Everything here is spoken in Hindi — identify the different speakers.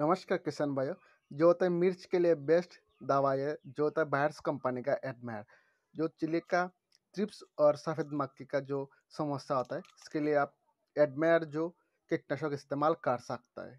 Speaker 1: नमस्कार किसान भाइयों जो होता है मिर्च के लिए बेस्ट दवा है जो होता है बायर्स कंपनी का एडमायर जो चिली का ट्रिप्स और सफ़ेद मक्खी का जो समस्या होता है इसके लिए आप एडमायर जो कीटनाशक इस्तेमाल कर सकता है